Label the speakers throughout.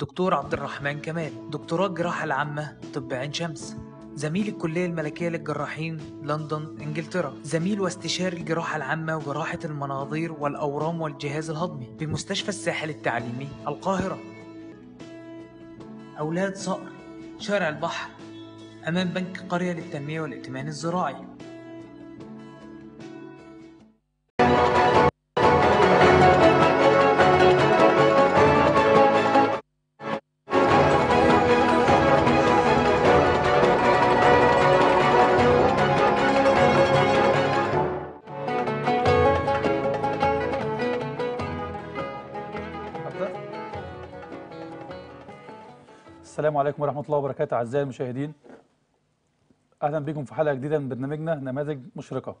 Speaker 1: دكتور عبد الرحمن كمال دكتوراه الجراحة العامة طب عين شمس زميل الكلية الملكية للجراحين لندن إنجلترا زميل واستشاري الجراحة العامة وجراحة المناظير والأورام والجهاز الهضمي بمستشفى الساحل التعليمي القاهرة أولاد صقر شارع البحر أمام بنك قرية للتنمية والائتمان الزراعي
Speaker 2: السلام عليكم ورحمة الله وبركاته أعزائي المشاهدين أهلا بكم في حلقة جديدة من برنامجنا نماذج مشرقة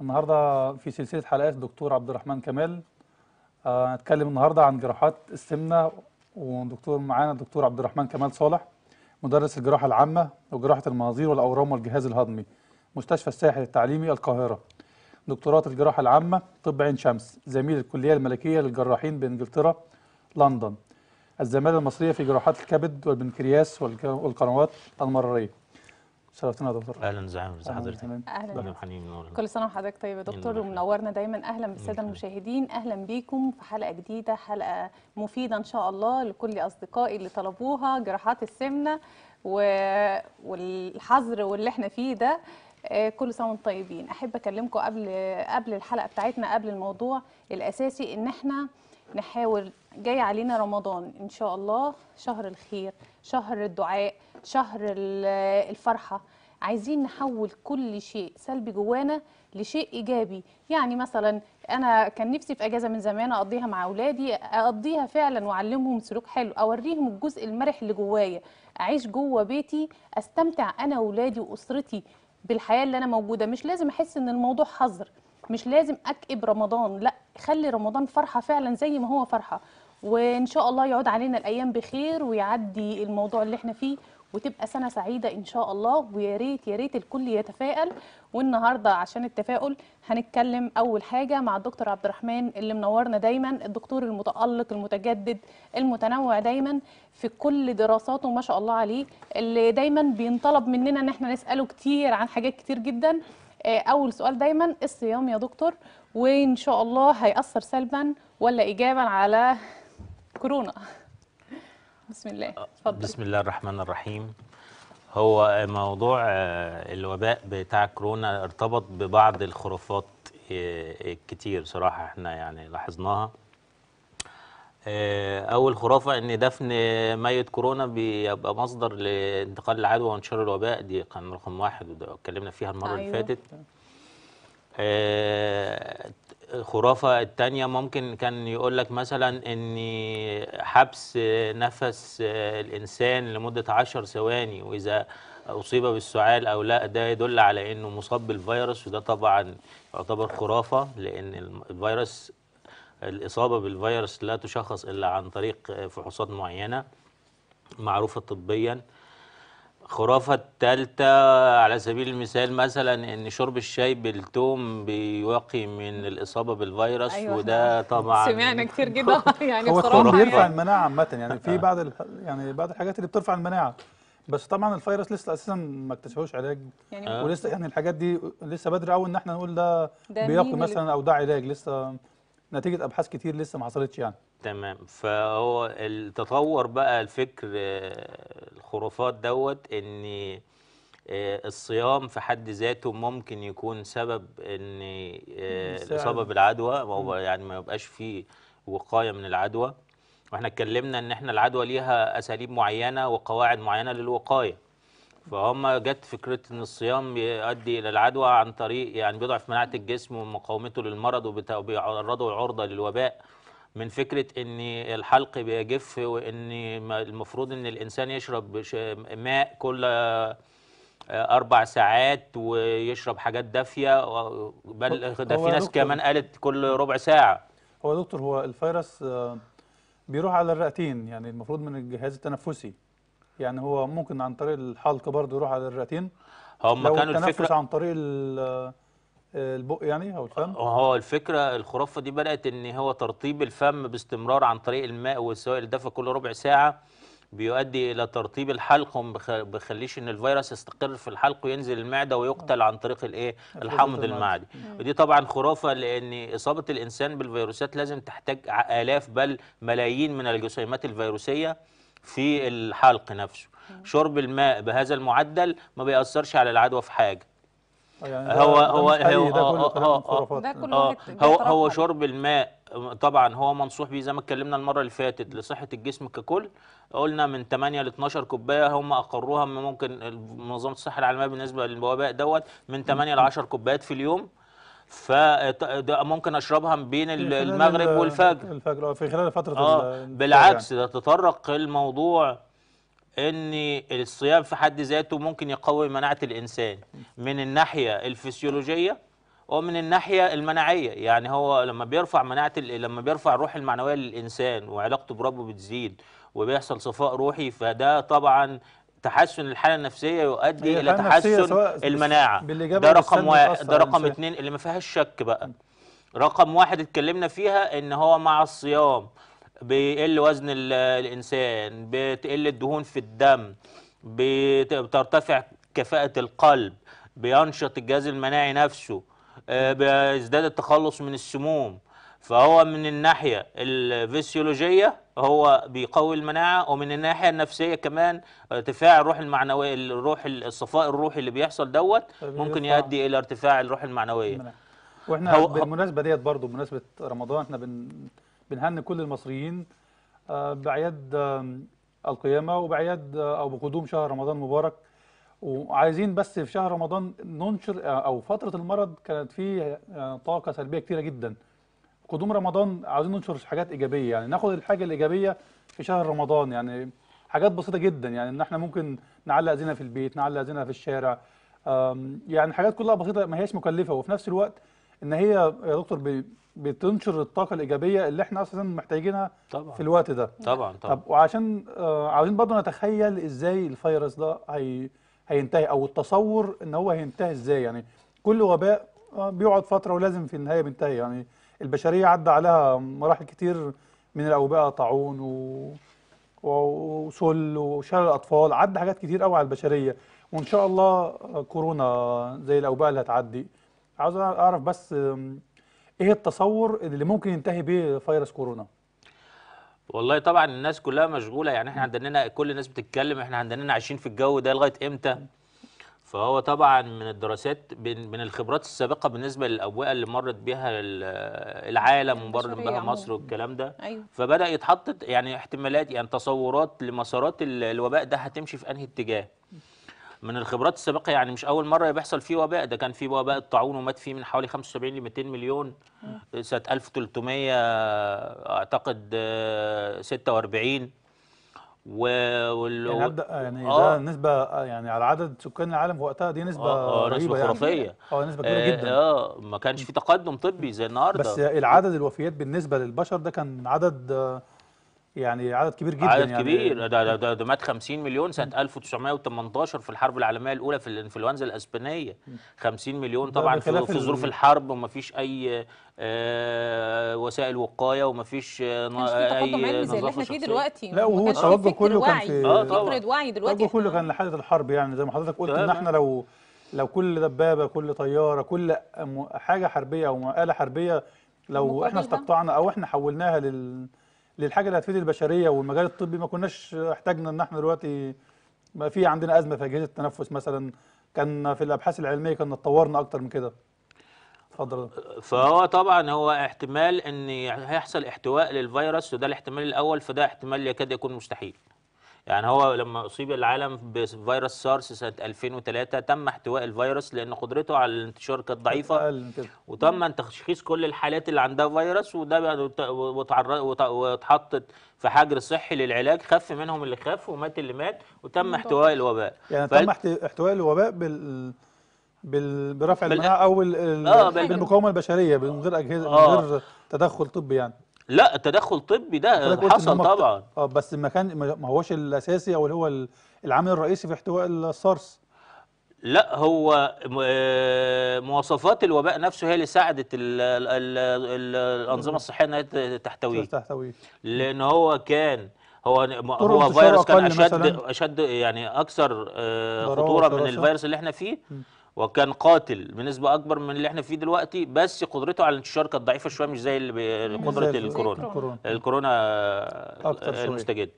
Speaker 2: النهاردة في سلسلة حلقات دكتور عبد الرحمن كمال آه، هنتكلم النهاردة عن جراحات السمنة ودكتور معانا الدكتور عبد الرحمن كمال صالح مدرس الجراحة العامة وجراحة المناظير والأورام والجهاز الهضمي مستشفى الساحل التعليمي القاهرة دكتورات الجراحة العامة طب عين شمس زميل الكلية الملكية للجراحين بإنجلترا لندن الزمالة المصرية في جراحات الكبد والبنكرياس والقنوات المرارية شرفتنا يا دكتور اهلا وسهلا بحضرتك اهلا حنين كل
Speaker 1: سنه وحضرتك طيب يا دكتور ومنورنا دايما اهلا بالساده المشاهدين اهلا بيكم في حلقه جديده حلقه مفيده ان شاء الله لكل اصدقائي اللي طلبوها جراحات السمنه و... والحظر واللي احنا فيه ده آه، كل سنه وانتم طيبين احب اكلمكم قبل قبل الحلقه بتاعتنا قبل الموضوع الاساسي ان احنا نحاول جاي علينا رمضان ان شاء الله شهر الخير شهر الدعاء شهر الفرحه عايزين نحول كل شيء سلبي جوانا لشيء ايجابي يعني مثلا انا كان نفسي في اجازه من زمان اقضيها مع اولادي اقضيها فعلا واعلمهم سلوك حلو اوريهم الجزء المرح اللي جوايا اعيش جوه بيتي استمتع انا واولادي واسرتي بالحياه اللي انا موجوده مش لازم احس ان الموضوع حظر مش لازم اكئب رمضان لا خلي رمضان فرحه فعلا زي ما هو فرحه وان شاء الله يعود علينا الايام بخير ويعدي الموضوع اللي احنا فيه وتبقى سنه سعيده ان شاء الله ويا ريت يا ريت الكل يتفائل والنهارده عشان التفاؤل هنتكلم اول حاجه مع الدكتور عبد الرحمن اللي منورنا دايما الدكتور المتالق المتجدد المتنوع دايما في كل دراساته ما شاء الله عليه اللي دايما بينطلب مننا ان احنا نساله كتير عن حاجات كتير جدا آه، اول سؤال دايما الصيام يا دكتور وان شاء الله هياثر سلبا ولا ايجابا على كورونا بسم الله اتفضل بسم
Speaker 3: الله الرحمن الرحيم هو موضوع آه، الوباء بتاع كورونا ارتبط ببعض الخرافات آه، آه، كتير صراحة احنا يعني لاحظناها أول خرافة إن دفن ميت كورونا بيبقى مصدر لانتقال العدوى وانتشار الوباء دي كان رقم واحد واتكلمنا فيها المرة أيوة. اللي فاتت الخرافة التانية ممكن كان يقول لك مثلا ان حبس نفس الانسان لمدة عشر ثواني واذا اصيب بالسعال او لا ده يدل على انه مصاب بالفيروس وده طبعا يعتبر خرافة لان الفيروس الاصابة بالفيروس لا تشخص الا عن طريق فحوصات معينة معروفة طبيا الخرافة الثالثة على سبيل المثال مثلا ان شرب الشاي بالثوم بيوقي من الاصابه بالفيروس أيوة وده طبعا سمعنا
Speaker 1: كتير جدا يعني هو بصراحه
Speaker 3: هو يعني بيرفع
Speaker 2: يعني. المناعه عامه يعني في آه. بعض يعني بعض الحاجات اللي بترفع المناعه بس طبعا الفيروس لسه اساسا ما اكتشفوش علاج يعني آه. ولسه يعني الحاجات دي لسه بدري قوي ان احنا نقول ده, ده بيقي مثلا او ده علاج لسه نتيجه ابحاث كتير لسه ما حصلتش يعني
Speaker 3: تمام فهو التطور بقى الفكر آه، الخرافات دوت ان آه، الصيام في حد ذاته ممكن يكون سبب ان الاصابه بالعدوى او يعني ما يبقاش فيه وقايه من العدوى واحنا اتكلمنا ان احنا العدوى ليها اساليب معينه وقواعد معينه للوقايه فهم جت فكره ان الصيام يؤدي الى العدوى عن طريق يعني بيضعف مناعه الجسم ومقاومته للمرض وبيعرضه عرضه للوباء من فكره ان الحلق بيجف وان المفروض ان الانسان يشرب ماء كل آه، اربع ساعات ويشرب حاجات دافيه بل ده في ناس كمان قالت كل ربع ساعه
Speaker 2: هو دكتور هو الفيروس آه، بيروح على الرئتين يعني المفروض من الجهاز التنفسي يعني هو ممكن عن طريق الحلق برضه يروح على الرئتين
Speaker 3: هم كانوا الفكره عن
Speaker 2: طريق البق يعني او الفم
Speaker 3: هو الفكره الخرافه دي بدات ان هو ترطيب الفم باستمرار عن طريق الماء والسوائل الدافئه كل ربع ساعه بيؤدي الى ترطيب الحلق وما بيخليش ان الفيروس يستقر في الحلق وينزل المعده ويقتل عن طريق الايه الحمض المعدي ودي طبعا خرافه لان اصابه الانسان بالفيروسات لازم تحتاج الاف بل ملايين من الجسيمات الفيروسيه في الحلق نفسه شرب الماء بهذا المعدل ما بيأثرش على العدوى في حاجة
Speaker 2: آه، يعني هو ده هو ده هو
Speaker 3: هو هو, هو, آه، هو شرب الماء طبعا هو منصوح بيه زي ما اتكلمنا المره اللي فاتت لصحه الجسم ككل قلنا من 8 ل 12 كوبايه هم اقروها ممكن منظمه الصحه العالميه بالنسبه للوباء دوت من 8 ل 10 كوبايات في اليوم فممكن اشربها بين المغرب والفجر
Speaker 2: الفجر في خلال فتره آه بالعكس
Speaker 3: ده تطرق الموضوع ان الصيام في حد ذاته ممكن يقوي مناعه الانسان من الناحيه الفسيولوجيه ومن الناحيه المناعيه يعني هو لما بيرفع مناعه لما بيرفع الروح المعنويه للانسان وعلاقته بربه بتزيد وبيحصل صفاء روحي فده طبعا تحسن الحاله النفسيه يؤدي الى تحسن المناعه ده رقم واحد ده رقم اثنين اللي ما فيهاش شك بقى رقم واحد اتكلمنا فيها ان هو مع الصيام بيقل وزن الانسان بتقل الدهون في الدم بترتفع كفاءه القلب بينشط الجهاز المناعي نفسه آه، بيزداد التخلص من السموم فهو من الناحيه الفسيولوجيه هو بيقوي المناعه ومن الناحيه النفسيه كمان آه، ارتفاع الروح المعنويه الروح الصفاء الروحي اللي بيحصل دوت طيب، ممكن يؤدي الى ارتفاع الروح المعنويه
Speaker 2: واحنا بالمناسبه ديت برضه بمناسبه رمضان احنا بن بنهني كل المصريين آه، باعياد القيامه وباعياد آه، او بقدوم شهر رمضان مبارك وعايزين بس في شهر رمضان ننشر او فتره المرض كانت فيه طاقه سلبيه كتيره جدا قدوم رمضان عاوزين ننشر حاجات ايجابيه يعني ناخد الحاجه الايجابيه في شهر رمضان يعني حاجات بسيطه جدا يعني ان احنا ممكن نعلق زينه في البيت نعلق زينه في الشارع يعني حاجات كلها بسيطه ما هياش مكلفه وفي نفس الوقت ان هي يا دكتور بتنشر الطاقه الايجابيه اللي احنا اصلا محتاجينها طبعا. في الوقت ده طبعا طبعا طب وعشان آه، عاوزين برضه نتخيل ازاي الفيروس ده هي هينتهي او التصور ان هو هينتهي ازاي يعني كل وباء آه، بيقعد فتره ولازم في النهايه بينتهي يعني البشريه عدى عليها مراحل كتير من الاوبئه طاعون و... وسل وشلل الاطفال عدى حاجات كتير قوي على البشريه وان شاء الله كورونا زي الاوبئه اللي هتعدي عاوز اعرف بس ايه التصور اللي ممكن ينتهي بيه فيروس كورونا
Speaker 3: والله طبعا الناس كلها مشغوله يعني احنا عندنا كل الناس بتتكلم احنا عندنا عايشين في الجو ده لغايه امتى فهو طبعا من الدراسات من الخبرات السابقه بالنسبه للاوبئه اللي مرت بها العالم ومرت بها يعني. مصر والكلام ده أيوه. فبدا يتحط يعني احتمالات يعني تصورات لمسارات الوباء ده هتمشي في انهي اتجاه من الخبرات السابقه يعني مش اول مره بيحصل فيه وباء ده كان فيه وباء الطاعون ومات فيه من حوالي 75 ل 200 مليون سنه 1300 اعتقد 46 آه، وال يعني, يعني آه.
Speaker 2: ده نسبه يعني على عدد سكان العالم في وقتها دي نسبه آه آه رهيبه نسبه يعني؟ خرافيه اه نسبه كبيره آه جدا
Speaker 3: اه ما كانش في تقدم طبي زي النهارده بس العدد
Speaker 2: الوفيات بالنسبه للبشر ده كان عدد آه يعني عدد كبير جدا عدد يعني كبير
Speaker 3: ده ده ده مات 50 مليون سنه 1918 في الحرب العالميه الاولى في الانفلونزا الاسبانيه 50 مليون طبعا في, ظروف الحرب ومفيش اي آه، وسائل وقايه ومفيش فيش آه، اي نظافه احنا فيه دلوقتي
Speaker 1: لا وهو التوجه كله كان في آه فكره وعي دلوقتي التوجه
Speaker 2: كله كان لحاله الحرب يعني زي ما حضرتك قلت ان احنا لو لو كل دبابه كل طياره كل حاجه حربيه او اله حربيه لو احنا استقطعنا او احنا حولناها لل للحاجه اللي هتفيد البشريه والمجال الطبي ما كناش احتاجنا ان احنا دلوقتي ما في عندنا ازمه في اجهزه التنفس مثلا كان في الابحاث العلميه كنا اتطورنا اكتر من كده اتفضل
Speaker 3: فهو طبعا هو احتمال ان هيحصل احتواء للفيروس وده الاحتمال الاول فده احتمال يكاد يكون مستحيل يعني هو لما أصيب العالم بفيروس سارس سنة 2003 تم احتواء الفيروس لأن قدرته على الانتشار كانت ضعيفة وتم تشخيص كل الحالات اللي عندها فيروس وده واتحطت في حجر صحي للعلاج خف منهم اللي خف ومات اللي مات وتم احتواء الوباء يعني تم
Speaker 2: احتواء الوباء بال برفع المناعه او آه بالمقاومه البشريه من غير اجهزه آه من غير تدخل طبي يعني
Speaker 3: لا التدخل الطبي ده حصل طبعا
Speaker 2: اه بس ما كان ما هوش الاساسي او اللي هو العامل الرئيسي في احتواء السارس
Speaker 3: لا هو آه، مواصفات الوباء نفسه هي اللي ساعدت الانظمه الصحيه انها تحتويه تحتويه لان هو كان هو هو فيروس كان اشد اشد يعني اكثر آه، خطوره من الفيروس اللي احنا فيه م. وكان قاتل بنسبه اكبر من اللي احنا فيه دلوقتي بس قدرته على الانتشار كانت ضعيفه شويه مش زي اللي قدره الكورونا الكورونا, الكورونا المستجد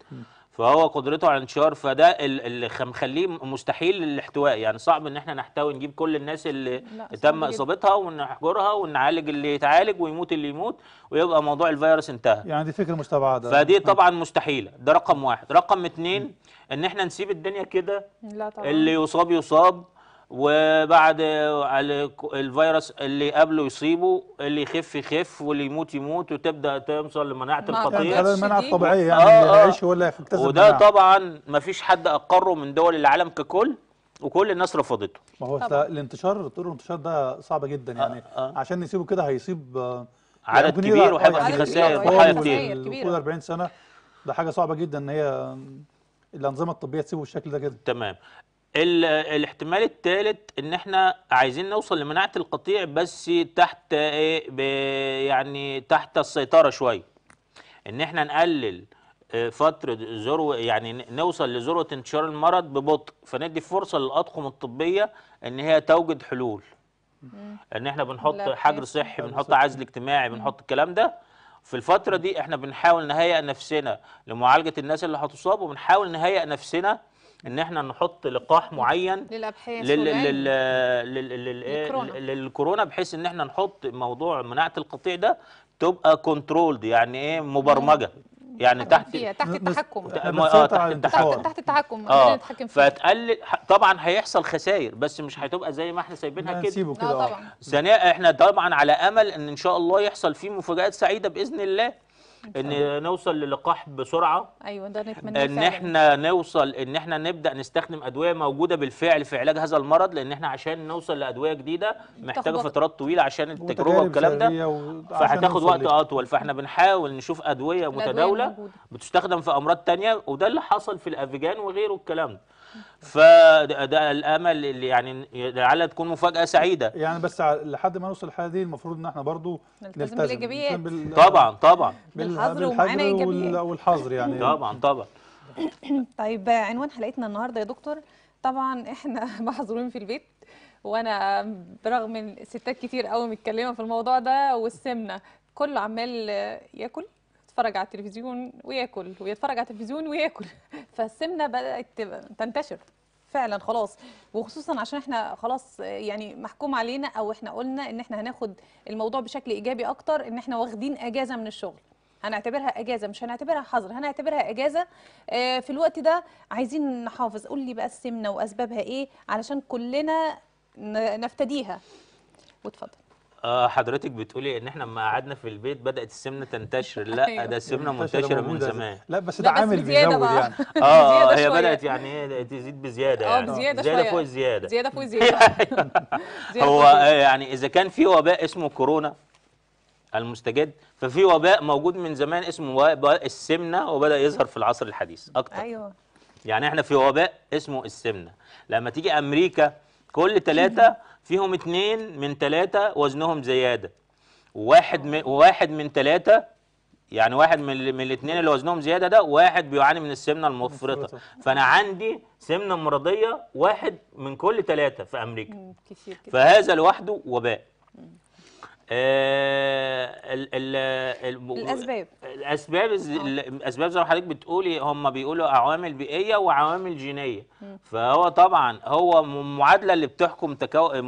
Speaker 3: فهو قدرته على الانتشار فده اللي مخليه مستحيل الاحتواء يعني صعب ان احنا نحتوي نجيب كل الناس اللي تم اصابتها ونحجرها ونعالج اللي يتعالج ويموت اللي يموت ويبقى موضوع الفيروس انتهى
Speaker 2: يعني دي فكره مستبعده فدي
Speaker 3: طبعا مستحيله ده رقم واحد رقم اتنين ان احنا نسيب الدنيا كده اللي يصاب يصاب وبعد الفيروس اللي قبله يصيبه اللي يخف يخف واللي يموت يموت وتبدا توصل لمناعه القطيع هذا المناعه الطبيعيه يعني آه آه يعيش ولا يكتسب وده مناعة. طبعا ما فيش حد اقره من دول العالم ككل وكل الناس رفضته
Speaker 2: ما هو الانتشار طول الانتشار ده صعب جدا يعني آه آه. عشان نسيبه كده هيصيب آه
Speaker 3: عدد كبير وهيبقى في خسائر ضحايا كتير
Speaker 2: 40 سنه ده حاجه صعبه جدا ان هي الانظمه الطبيه تسيبه بالشكل ده كده
Speaker 3: تمام الاحتمال الثالث ان احنا عايزين نوصل لمناعه القطيع بس تحت ايه يعني تحت السيطره شويه ان احنا نقلل آه، فتره ذروه يعني نوصل لذروه انتشار المرض ببطء فندي فرصه للاطقم الطبيه ان هي توجد حلول ان احنا بنحط حجر صحي بنحط عزل اجتماعي بنحط الكلام ده في الفتره دي احنا بنحاول نهيئ نفسنا لمعالجه الناس اللي هتصاب وبنحاول نهيئ نفسنا ان احنا نحط لقاح معين
Speaker 1: للابحاث
Speaker 3: للكورونا بحيث ان احنا نحط موضوع مناعه القطيع ده تبقى كنترولد يعني ايه مبرمجه يعني آه، تحت
Speaker 1: تحت التحكم اه تحت التحكم تحت التحكم اه
Speaker 3: فتقلل طبعا هيحصل خسائر بس مش هتبقى زي ما احنا سايبينها كده نسيبه آه، كده ثانيا احنا طبعا على امل ان ان شاء الله يحصل فيه مفاجات سعيده باذن الله ان نوصل للقاح بسرعه
Speaker 1: ايوه ده نتمنى ان احنا
Speaker 3: نوصل ان احنا نبدا نستخدم ادويه موجوده بالفعل في علاج هذا المرض لان احنا عشان نوصل لادويه جديده محتاجه فترات طويله عشان التجربه والكلام
Speaker 2: ده
Speaker 3: فهتاخد وقت اطول فاحنا بنحاول نشوف ادويه متداوله بتستخدم في امراض ثانيه وده اللي حصل في الافيجان وغيره الكلام ده فده الامل اللي يعني لعل تكون مفاجاه سعيده
Speaker 2: يعني بس لحد ما نوصل الحاله دي المفروض ان احنا برضو نلتزم بالايجابيات طبعا
Speaker 3: طبعا بالحظر ومعانا
Speaker 2: ايجابيات والحظر يعني طبعا طبعا
Speaker 1: طيب عنوان حلقتنا النهارده يا دكتور طبعا احنا محظورين في البيت وانا برغم ان ستات كتير قوي متكلمه في الموضوع ده والسمنه كله عمال ياكل يتفرج على التلفزيون وياكل ويتفرج على التلفزيون وياكل فالسمنه بدات تنتشر فعلا خلاص وخصوصا عشان احنا خلاص يعني محكوم علينا او احنا قلنا ان احنا هناخد الموضوع بشكل ايجابي اكتر ان احنا واخدين اجازه من الشغل هنعتبرها اجازه مش هنعتبرها حظر هنعتبرها اجازه آه، في الوقت ده عايزين نحافظ قول لي بقى السمنه واسبابها ايه علشان كلنا نفتديها واتفضل
Speaker 3: آه حضرتك بتقولي ان احنا لما قعدنا في البيت بدات السمنه تنتشر لا أيوه. ده السمنه يعني منتشره من زمان لا بس ده عامل بيزود يعني اه هي بدات يعني ايه تزيد بزياده آه، يعني بزياده, زيادة فوق الزياده زياده
Speaker 1: فوق الزياده هو
Speaker 3: يعني اذا كان في وباء اسمه كورونا المستجد ففي وباء موجود من زمان اسمه وباء السمنه وبدا يظهر في العصر الحديث اكتر ايوه يعني احنا في وباء اسمه السمنه لما تيجي امريكا كل ثلاثه فيهم اتنين من تلاتة وزنهم زيادة واحد من واحد من تلاتة يعني واحد من من الاثنين اللي وزنهم زياده ده واحد بيعاني من السمنه المفرطه فانا عندي سمنه مرضيه واحد من كل ثلاثه في امريكا فهذا لوحده وباء آه، ال ال الاسباب الاسباب آه. الاسباب زي ما حضرتك بتقولي هم بيقولوا عوامل بيئيه وعوامل جينيه فهو طبعا هو المعادله اللي بتحكم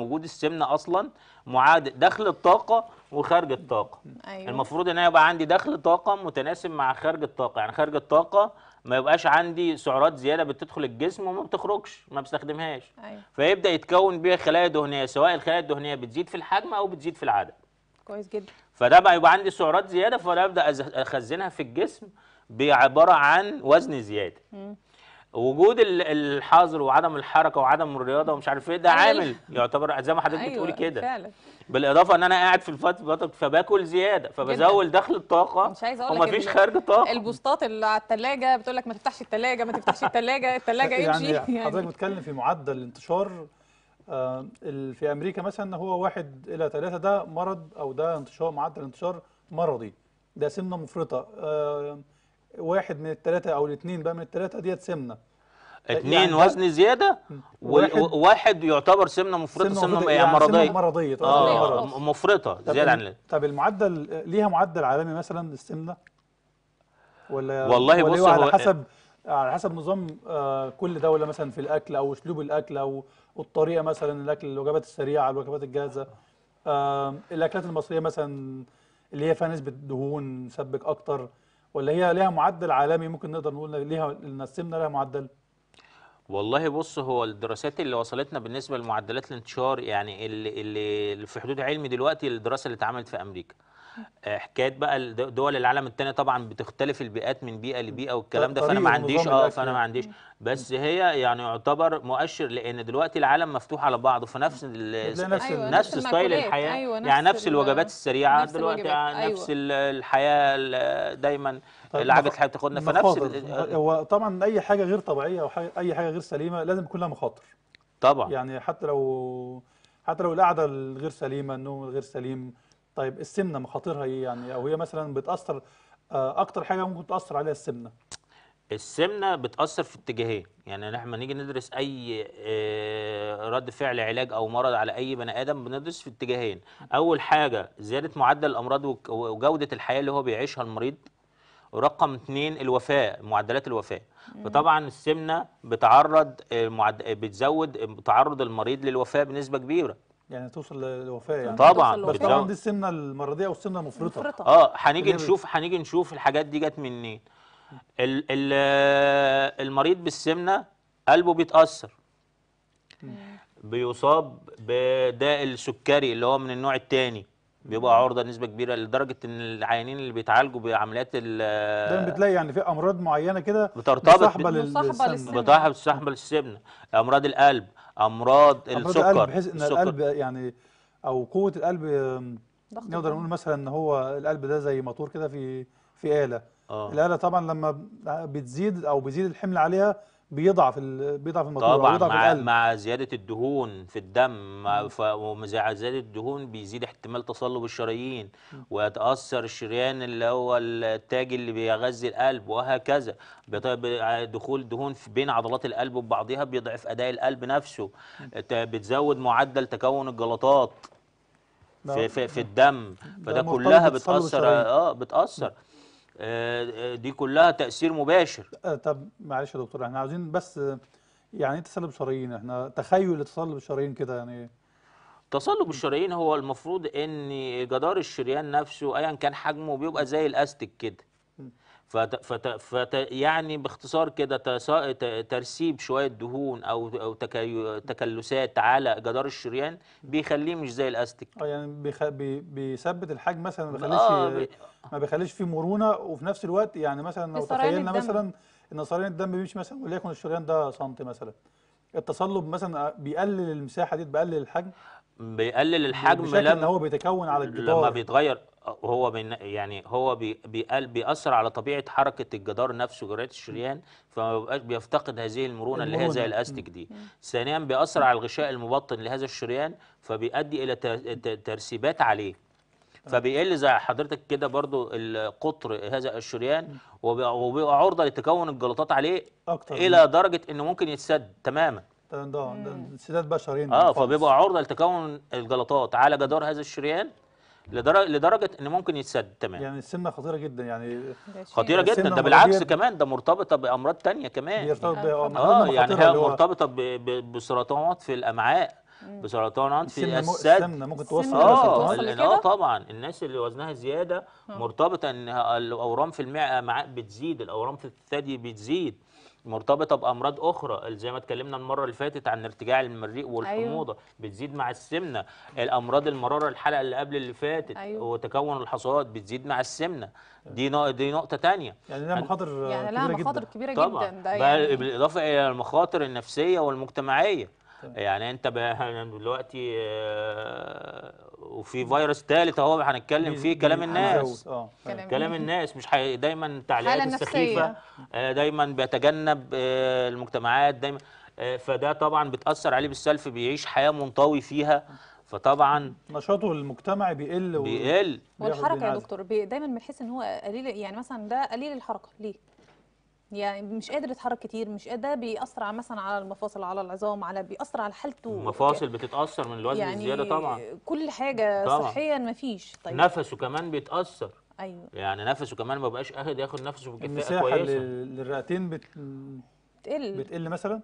Speaker 3: وجود السمنه اصلا معادله دخل الطاقه وخارج الطاقه
Speaker 1: أيوة. المفروض
Speaker 3: ان انا يبقى عندي دخل طاقه متناسب مع خارج الطاقه يعني خارج الطاقه ما يبقاش عندي سعرات زياده بتدخل الجسم وما بتخرجش ما بستخدمهاش أيوة. فيبدا يتكون بيها خلايا دهنيه سواء الخلايا الدهنيه بتزيد في الحجم او بتزيد في العدد كويس جدا فده بقى يبقى عندي سعرات زياده فانا ابدا اخزنها في الجسم بعباره عن وزن زياده وجود الحظر وعدم الحركه وعدم الرياضه ومش عارف ايه ده أيوه. عامل يعتبر زي ما حضرتك أيوة بتقولي كده فعلا بالاضافه ان انا قاعد في الفتره فباكل زياده فبزود دخل الطاقه مش عايزه اقول ومفيش خارج
Speaker 1: طاقه البوستات اللي على الثلاجه بتقول لك ما تفتحش الثلاجه ما تفتحش الثلاجه الثلاجه يمشي يعني, إيه؟ إيه؟ يعني حضرتك
Speaker 2: بتتكلم في معدل الانتشار آه، في امريكا مثلا هو واحد الى ثلاثه ده مرض او ده انتشار معدل انتشار مرضي ده سمنه مفرطه آه، واحد من الثلاثه او الاثنين بقى من الثلاثه ديت سمنه
Speaker 3: اثنين آه، يعني وزن زياده وواحد يعتبر سمنه مفرطه سمنه, مفرطة سمنة يعني, يعني مرضيه سمنة مرضيه اه مفرطه زياده عن
Speaker 2: طب المعدل ليها معدل عالمي مثلا السمنه ولا والله ولا بص على حسب على حسب نظام آه، كل دوله مثلا في الاكل او اسلوب الاكل او الطريقه مثلا الاكل الوجبات السريعه الوجبات الجاهزه آه، الاكلات المصريه مثلا اللي هي فيها نسبه دهون سبك اكتر ولا هي ليها معدل عالمي ممكن نقدر نقول ليها نقسمنا لها معدل
Speaker 3: والله بص هو الدراسات اللي وصلتنا بالنسبه لمعدلات الانتشار يعني اللي, اللي في حدود علمي دلوقتي الدراسه اللي اتعملت في امريكا آه، حكايه بقى دول العالم الثاني طبعا بتختلف البيئات من بيئه لبيئه والكلام ده فانا ما عنديش اه فانا ما عنديش بس هي يعني يعتبر مؤشر لان دلوقتي العالم مفتوح على بعضه فنفس نفس أيوة نفس ستايل الحياه أيوة نفس يعني نفس الوجبات السريعه نفس دلوقتي الوجبات. يعني أيوة نفس الحياه دايما طيب، العاده لعبه الحياه بتاخدنا فنفس هو
Speaker 2: طبعا اي حاجه غير طبيعيه او اي حاجه غير سليمه لازم يكون لها مخاطر طبعا يعني حتى لو حتى لو القعده الغير سليمه النوم الغير سليم طيب السمنه مخاطرها ايه يعني او هي مثلا بتاثر آه، اكتر حاجه ممكن تاثر عليها السمنه
Speaker 3: السمنه بتاثر في اتجاهين يعني لما نيجي ندرس اي آه، رد فعل علاج او مرض على اي بني ادم بندرس في اتجاهين اول حاجه زياده معدل الامراض وجوده الحياه اللي هو بيعيشها المريض رقم اثنين الوفاة معدلات الوفاة فطبعا السمنة بتعرض آه، بتزود تعرض المريض للوفاة بنسبة كبيرة
Speaker 2: يعني توصل للوفاه يعني طبعا بس طبعا دي السنه المرضيه او السنه المفرطه اه هنيجي نشوف
Speaker 3: هنيجي نشوف الحاجات دي جت منين المريض بالسمنه قلبه بيتاثر بيصاب بداء السكري اللي هو من النوع الثاني بيبقى عرضه نسبه كبيره لدرجه ان العيانين اللي بيتعالجوا بعمليات ال دايما بتلاقي
Speaker 2: يعني في امراض معينه كده
Speaker 3: بترتبط مصاحبه للسمنه بترتبط السحبه للسمنه امراض القلب امراض, السكر القلب بحيث ان السكر. القلب
Speaker 2: يعني او قوه القلب نقدر نقول مثلا ان هو القلب ده زي مطور كده في في اله آه. الاله طبعا لما بتزيد او بيزيد الحمل عليها بيضعف بيضعف المقدور طبعا مع,
Speaker 3: مع زياده الدهون في الدم ومع زياده الدهون بيزيد احتمال تصلب الشرايين ويتاثر الشريان اللي هو التاج اللي بيغذي القلب وهكذا طيب، دخول دهون في بين عضلات القلب وبعضها بيضعف اداء القلب نفسه بتزود معدل تكون الجلطات في, في, في الدم فده كلها بتاثر اه بتاثر آه، آه، دي كلها تاثير مباشر
Speaker 2: آه، طب معلش يا دكتور احنا عاوزين بس يعني ايه تسلب شرايين احنا تخيل تسلب الشرايين كده يعني
Speaker 3: تصلب الشرايين هو المفروض ان جدار الشريان نفسه ايا كان حجمه بيبقى زي الاستك كده فت فت فت يعني باختصار كده ترسيب شويه دهون او او تكلسات على جدار الشريان بيخليه مش زي الاستك
Speaker 2: اه يعني بيخ... بي... بيثبت الحجم مثلا ما بيخليش آه بي... ما بيخليش فيه مرونه وفي نفس الوقت يعني مثلا لو تخيلنا مثلا ان سريان الدم بيمشي مثلا وليكن الشريان ده سنتي مثلا التصلب مثلا بيقلل المساحه دي بيقلل الحجم
Speaker 3: بيقلل الحجم بشكل لما ان هو
Speaker 2: بيتكون على الجدار لما
Speaker 3: بيتغير هو من يعني هو بيأثر على طبيعه حركه الجدار نفسه جرات الشريان فما بيبقاش بيفتقد هذه المرونه اللي هي زي الأستك دي. ثانيا بيأثر على الغشاء المبطن لهذا الشريان فبيؤدي الى ترسيبات عليه. آه. فبيقل زي حضرتك كده برضو القطر هذا الشريان وبيبقى عرضه لتكون الجلطات عليه أكتر الى درجه انه ممكن يتسد تماما.
Speaker 2: ده ده سداد بشري اه فبيبقى عرضه
Speaker 3: لتكون الجلطات على جدار هذا الشريان لدرجه لدرجه ان ممكن يتسد تمام
Speaker 2: يعني السمنه خطيره جدا يعني خطيره يعني جدا ده بالعكس
Speaker 3: كمان ده مرتبطه بامراض تانية كمان آه، بامراض اه يعني هي مرتبطه بسرطانات في الامعاء بسرطانات في السد السمنه ممكن توصل اه اه طبعا الناس اللي وزنها زياده مرتبطه ان الاورام في الامعاء بتزيد الاورام في الثدي بتزيد مرتبطه بامراض اخرى زي ما اتكلمنا المره اللي فاتت عن ارتجاع المريء أيوه. والحموضه أيوه. بتزيد مع السمنه الامراض المراره الحلقه اللي قبل اللي فاتت أيوه. وتكون الحصوات بتزيد مع السمنه أيوه. دي دي نقطه ثانيه
Speaker 2: يعني لها مخاطر يعني لها مخاطر كبيره جدا, كبيرة جداً. ده يعني.
Speaker 3: بالاضافه الى المخاطر النفسيه والمجتمعيه يعني انت دلوقتي آه، وفي فيروس ثالث اهو هنتكلم فيه كلام الناس
Speaker 2: اه، كلام
Speaker 3: الناس مش حي... دايما تعليقات السخيفه آه، دايما بيتجنب المجتمعات دايما فده طبعا بتاثر عليه بالسلف بيعيش حياه منطوي فيها فطبعا
Speaker 2: نشاطه المجتمعي بيقل
Speaker 3: و... بيقل والحركه يا
Speaker 1: دكتور دايما بنحس ان هو قليل يعني مثلا ده قليل الحركه ليه؟ يعني مش قادر يتحرك كتير مش ده بيأثر مثلا على المفاصل على العظام على بيأثر على حالته المفاصل
Speaker 3: بتتأثر من الوزن يعني الزيادة طبعا
Speaker 1: كل حاجة طبعًا. صحيا مفيش طيب نفسه
Speaker 3: كمان بيتأثر ايوه يعني نفسه كمان ما بقاش قادر ياخد نفسه في بكفاءة كويسة المساحة للرئتين بت...
Speaker 2: بتقل بتقل مثلا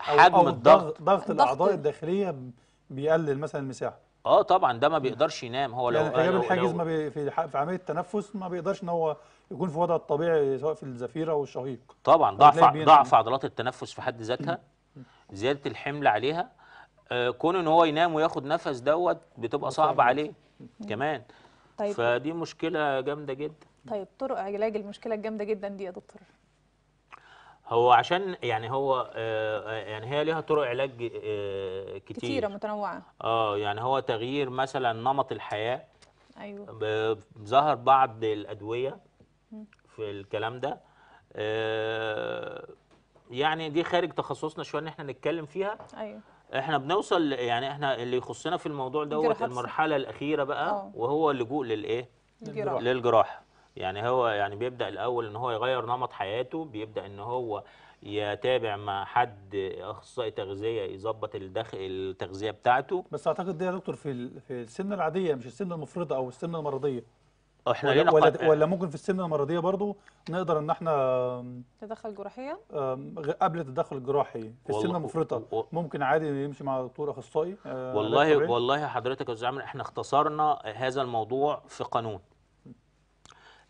Speaker 2: حجم أو الضغط ضغط الأعضاء الداخلية بيقلل مثلا المساحة
Speaker 3: اه طبعا ده ما بيقدرش ينام هو لو يعني الحاجز ما
Speaker 2: بي في عمليه التنفس ما بيقدرش ان هو يكون في وضعه الطبيعي سواء في الزفيره او الشهيق طبعا ضعف ضعف
Speaker 3: عضلات التنفس في حد ذاتها زياده الحمل عليها آه، كون ان هو ينام وياخد نفس دوت بتبقى صعبه عليه كمان طيب. فدي مشكله جامده جدا
Speaker 1: طيب طرق علاج المشكله الجامده جدا دي يا دكتور
Speaker 3: هو عشان يعني هو آه, آه، يعني هي ليها طرق علاج آه كتير كتيره متنوعه اه يعني هو تغيير مثلا نمط الحياه ايوه ظهر بعض الادويه في الكلام ده آه، يعني دي خارج تخصصنا شويه ان احنا نتكلم فيها ايوه احنا بنوصل يعني احنا اللي يخصنا في الموضوع دوت المرحله الاخيره بقى أوه. وهو اللجوء للايه للجراحه للجراحه يعني هو يعني بيبدا الاول ان هو يغير نمط حياته بيبدا ان هو يتابع مع حد اخصائي تغذيه يظبط الدخل التغذيه بتاعته
Speaker 2: بس اعتقد ده يا دكتور في في السن العاديه مش السن المفرطه او السن المرضيه احنا ولا, ولا, ولا ممكن في السمنه المرضيه برضو نقدر ان احنا
Speaker 1: تدخل جراحيا
Speaker 2: قبل التدخل الجراحي في السمنه المفرطه ممكن عادي يمشي مع دكتور اخصائي آه، والله والله
Speaker 3: حضرتك يا استاذ عامر احنا اختصرنا هذا الموضوع في قانون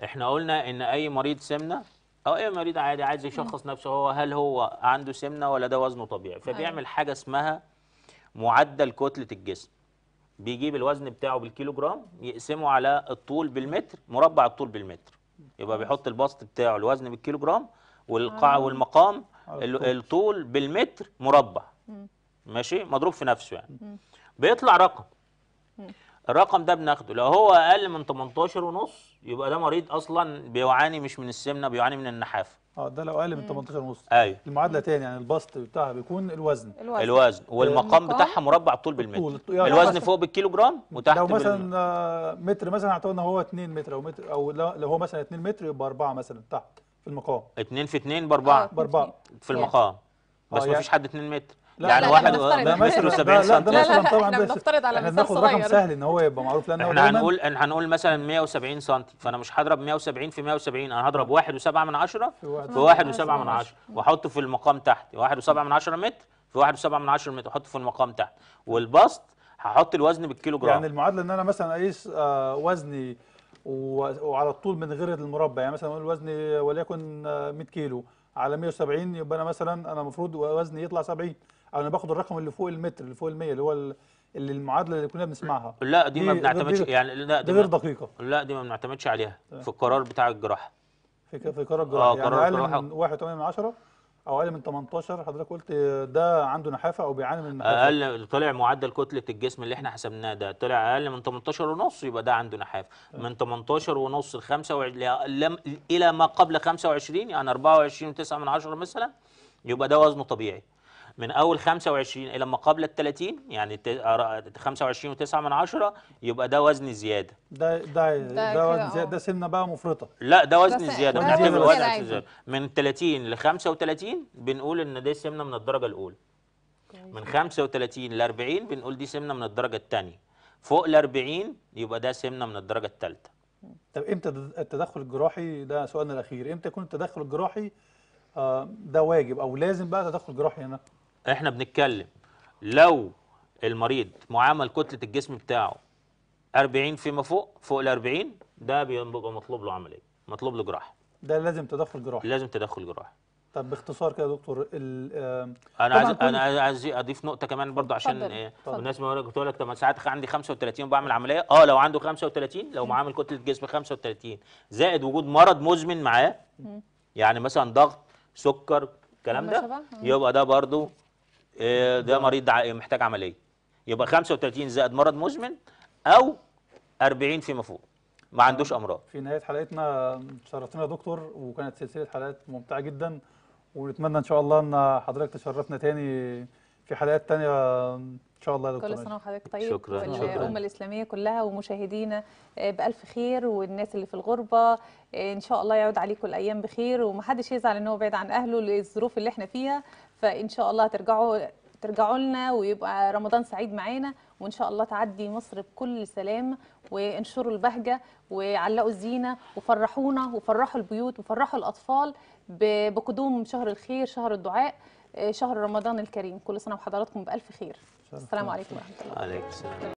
Speaker 3: احنا قلنا ان اي مريض سمنه او اي مريض عادي عايز يشخص نفسه هو هل هو عنده سمنه ولا ده وزنه طبيعي أيوه. فبيعمل حاجه اسمها معدل كتله الجسم بيجيب الوزن بتاعه بالكيلو جرام يقسمه على الطول بالمتر مربع الطول بالمتر يبقى بيحط البسط بتاعه الوزن بالكيلو جرام والقاع آه. والمقام الطول بالمتر مربع ماشي مضروب في نفسه يعني بيطلع رقم الرقم ده بناخده لو هو اقل من 18 ونص يبقى ده مريض اصلا بيعاني مش من السمنه بيعاني من النحافه
Speaker 2: اه ده لو اقل من 18 ونص ايوه المعادله تاني يعني البسط بتاعها بيكون الوزن الوزن, الوزن. والمقام المقام. بتاعها
Speaker 3: مربع طول بالمتر يعني الوزن فوق بالكيلو جرام وتحت لو مثلا بالمتر.
Speaker 2: آه، متر مثلا اعتبرنا هو 2 متر او متر او لو هو مثلا 2 متر يبقى 4 مثلا تحت
Speaker 3: في المقام 2 في 2 ب 4 في المقام آه، بس آه يعني. مفيش حد 2 متر لا يعني لا واحد ده مثلا 70 سم لا لا لا طبعا بنفترض على مثال صغير رقم سهل
Speaker 2: ان هو يبقى معروف لان احنا هنقول
Speaker 3: هنقول مثلا 170 سم فانا مش هضرب 170 في 170 انا هضرب 1.7 من 10 في 1.7 واحطه في المقام تحت 1.7 من 10 متر في 1.7 من 10 متر واحطه في المقام تحت والبسط هحط الوزن بالكيلو جرام يعني
Speaker 2: المعادله ان انا مثلا اقيس آه وزني وعلى الطول من غير المربع يعني مثلا الوزن وليكن 100 كيلو على 170 يبقى انا مثلا انا المفروض وزني يطلع 70 او انا باخد الرقم اللي فوق المتر اللي فوق ال 100 اللي هو اللي المعادله اللي كنا بنسمعها يعني لا دي, دي ما بنعتمدش يعني لا دي غير دقيقه
Speaker 3: لا دي ما بنعتمدش عليها في القرار بتاع الجراحه
Speaker 2: في في قرار آه، الجراحه آه يعني قرار الجراحه 1.8 من 10 او اقل من 18 حضرتك قلت ده عنده نحافه او بيعاني من نحافه
Speaker 3: اقل طلع معدل كتله الجسم اللي احنا حسبناه ده طلع اقل من 18 ونص يبقى ده عنده نحافه من 18 ونص ل 25 الى ما قبل 25 يعني 24.9 مثلا يبقى ده وزنه طبيعي من اول 25 الى ما قبل ال 30 يعني 25 و9 من 10 يبقى ده وزن زياده
Speaker 2: ده ده ده, وزن زياده ده سمنه بقى مفرطه
Speaker 3: لا ده وزن زياده بنعتبر وزن زياده من 30 ل 35 بنقول ان ده سمنه من الدرجه الاولى من 35 ل 40 بنقول دي سمنه من الدرجه الثانيه فوق ال 40 يبقى ده سمنه من الدرجه الثالثه
Speaker 2: طب امتى التدخل الجراحي ده سؤالنا الاخير امتى يكون التدخل الجراحي آه، ده واجب او لازم بقى تدخل جراحي هنا
Speaker 3: احنا بنتكلم لو المريض معامل كتله الجسم بتاعه 40 فيما فوق فوق ال 40 ده بيبقى مطلوب له عمليه مطلوب له جراحه ده لازم تدخل جراحي لازم تدخل جراحي
Speaker 2: طب باختصار كده يا دكتور آه،
Speaker 3: انا عايز انا عايز اضيف نقطه كمان برضو عشان آه، الناس ما انا قلت لك طب ساعات عندي 35 وبعمل عمليه اه لو عنده 35 لو معامل كتله جسم 35 زائد وجود مرض مزمن معاه يعني مثلا ضغط سكر الكلام ده آه. يبقى ده برضو إيه، ده مريض محتاج عمليه يبقى 35 زائد مرض مزمن او 40 فيما فوق ما عندوش نعم. امراض
Speaker 2: في نهايه حلقتنا شرفتنا يا دكتور وكانت سلسله حلقات ممتعه جدا ونتمنى ان شاء الله ان حضرتك تشرفنا تاني في حلقات تانية ان شاء الله يا دكتور كل سنه وحضرتك طيب شكرا والامه يعني
Speaker 1: الاسلاميه كلها ومشاهدينا آه، بالف خير والناس اللي في الغربه آه، ان شاء الله يعود عليكم الايام بخير ومحدش يزعل ان هو بعيد عن اهله للظروف اللي احنا فيها فان شاء الله هترجعوا ترجعوا لنا ويبقى رمضان سعيد معانا وان شاء الله تعدي مصر بكل سلام وانشروا البهجه وعلقوا الزينه وفرحونا وفرحوا البيوت وفرحوا الاطفال بقدوم شهر الخير شهر الدعاء آه، شهر رمضان الكريم كل سنه وحضراتكم بالف خير السلام عليكم ورحمه
Speaker 3: الله وعليكم السلام